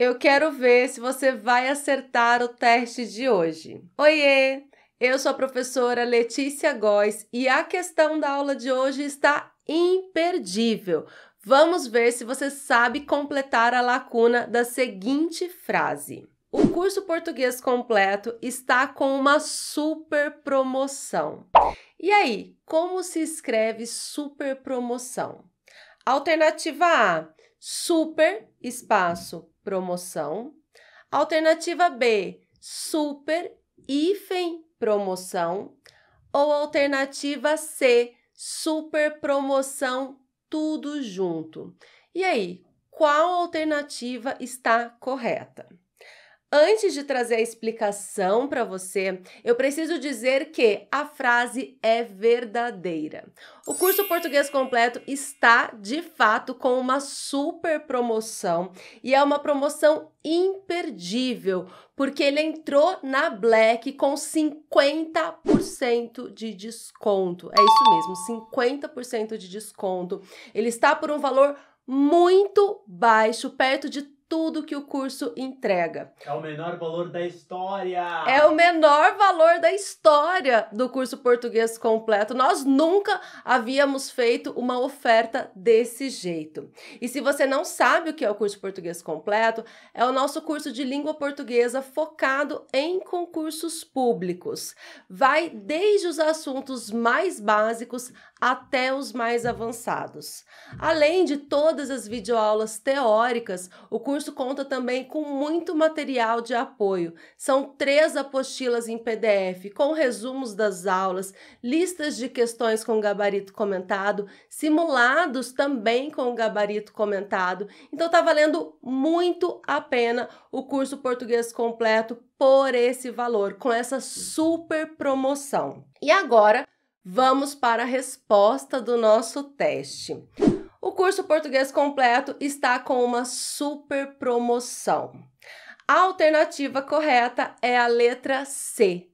Eu quero ver se você vai acertar o teste de hoje. Oiê! Eu sou a professora Letícia Góes e a questão da aula de hoje está imperdível. Vamos ver se você sabe completar a lacuna da seguinte frase. O curso Português Completo está com uma super promoção. E aí, como se escreve super promoção? Alternativa A: super espaço promoção. Alternativa B, super hífen promoção. Ou alternativa C, super promoção tudo junto. E aí, qual alternativa está correta? Antes de trazer a explicação para você, eu preciso dizer que a frase é verdadeira. O curso Português Completo está de fato com uma super promoção e é uma promoção imperdível, porque ele entrou na Black com 50% de desconto. É isso mesmo, 50% de desconto. Ele está por um valor muito baixo, perto de tudo que o curso entrega. É o menor valor da história! É o menor valor da história do curso português completo. Nós nunca havíamos feito uma oferta desse jeito. E se você não sabe o que é o curso português completo, é o nosso curso de língua portuguesa focado em concursos públicos. Vai desde os assuntos mais básicos até os mais avançados. Além de todas as videoaulas teóricas, o curso curso conta também com muito material de apoio. São três apostilas em PDF, com resumos das aulas, listas de questões com gabarito comentado, simulados também com gabarito comentado. Então está valendo muito a pena o curso português completo por esse valor, com essa super promoção. E agora, vamos para a resposta do nosso teste curso português completo está com uma super promoção. A alternativa correta é a letra C.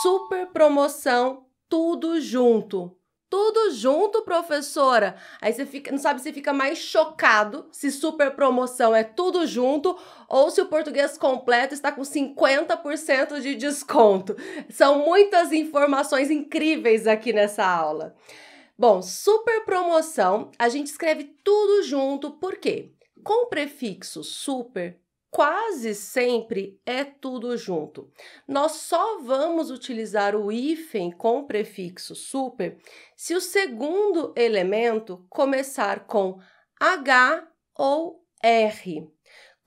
Super promoção, tudo junto. Tudo junto, professora. Aí você fica, não sabe se fica mais chocado se super promoção é tudo junto ou se o português completo está com 50% de desconto. São muitas informações incríveis aqui nessa aula. Bom, super promoção, a gente escreve tudo junto, por quê? Com o prefixo super, quase sempre é tudo junto. Nós só vamos utilizar o hífen com o prefixo super se o segundo elemento começar com H ou R.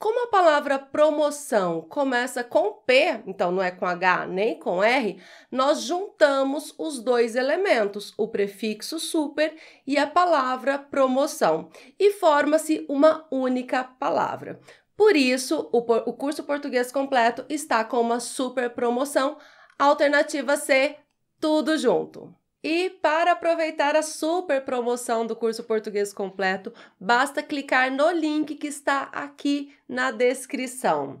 Como a palavra promoção começa com P, então não é com H nem com R, nós juntamos os dois elementos, o prefixo super e a palavra promoção, e forma-se uma única palavra. Por isso, o, o curso português completo está com uma super promoção, alternativa C, tudo junto. E para aproveitar a super promoção do curso Português Completo, basta clicar no link que está aqui na descrição.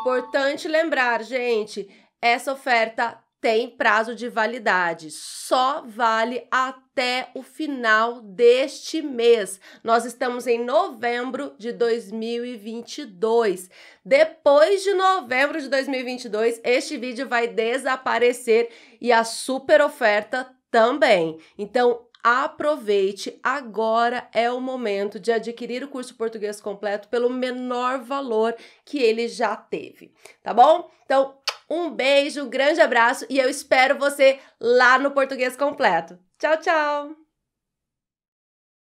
Importante lembrar, gente, essa oferta tem prazo de validade, só vale até o final deste mês. Nós estamos em novembro de 2022. Depois de novembro de 2022, este vídeo vai desaparecer e a super oferta também. Então, aproveite, agora é o momento de adquirir o curso português completo pelo menor valor que ele já teve, tá bom? Então, um beijo, um grande abraço e eu espero você lá no Português Completo. Tchau, tchau!